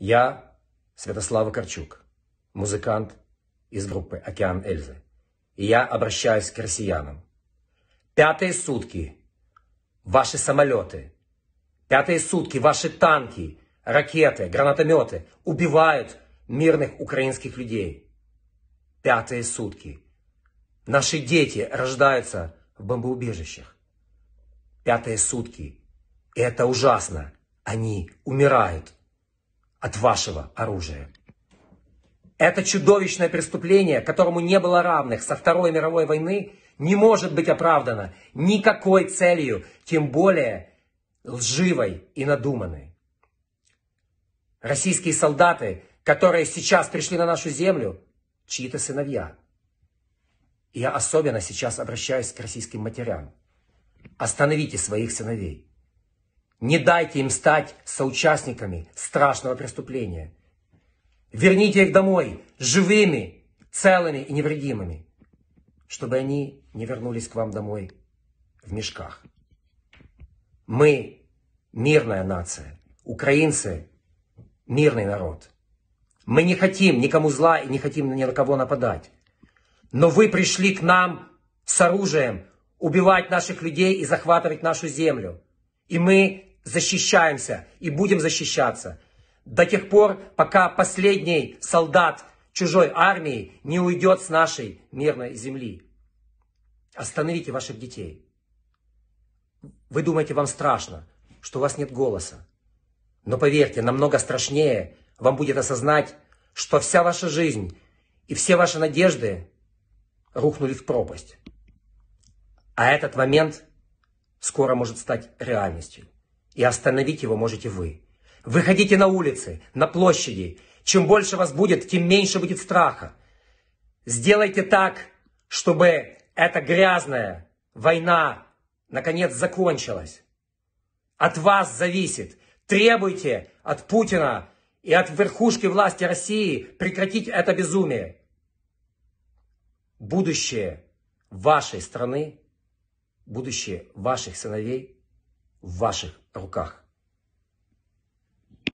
Я Святослава Корчук, музыкант из группы «Океан Эльзы». И я обращаюсь к россиянам. Пятые сутки ваши самолеты, пятые сутки ваши танки, ракеты, гранатометы убивают мирных украинских людей. Пятые сутки. Наши дети рождаются в бомбоубежищах. Пятые сутки. И это ужасно. Они умирают от вашего оружия. Это чудовищное преступление, которому не было равных со Второй мировой войны, не может быть оправдано никакой целью, тем более лживой и надуманной. Российские солдаты, которые сейчас пришли на нашу землю, чьи-то сыновья. я особенно сейчас обращаюсь к российским матерям. Остановите своих сыновей. Не дайте им стать соучастниками страшного преступления. Верните их домой живыми, целыми и невредимыми, чтобы они не вернулись к вам домой в мешках. Мы мирная нация, украинцы мирный народ. Мы не хотим никому зла и не хотим ни на кого нападать. Но вы пришли к нам с оружием убивать наших людей и захватывать нашу землю. И мы защищаемся и будем защищаться до тех пор, пока последний солдат чужой армии не уйдет с нашей мирной земли. Остановите ваших детей. Вы думаете, вам страшно, что у вас нет голоса. Но поверьте, намного страшнее вам будет осознать, что вся ваша жизнь и все ваши надежды рухнули в пропасть. А этот момент – скоро может стать реальностью. И остановить его можете вы. Выходите на улицы, на площади. Чем больше вас будет, тем меньше будет страха. Сделайте так, чтобы эта грязная война наконец закончилась. От вас зависит. Требуйте от Путина и от верхушки власти России прекратить это безумие. Будущее вашей страны Будущее ваших сыновей в ваших руках.